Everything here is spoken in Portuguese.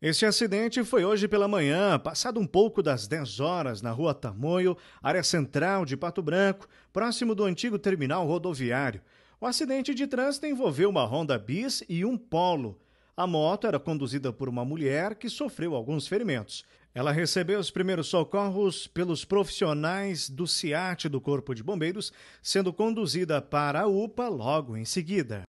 Este acidente foi hoje pela manhã, passado um pouco das 10 horas, na rua Tamoio, área central de Pato Branco, próximo do antigo terminal rodoviário. O acidente de trânsito envolveu uma Honda Bis e um Polo. A moto era conduzida por uma mulher que sofreu alguns ferimentos. Ela recebeu os primeiros socorros pelos profissionais do CIAT do Corpo de Bombeiros, sendo conduzida para a UPA logo em seguida.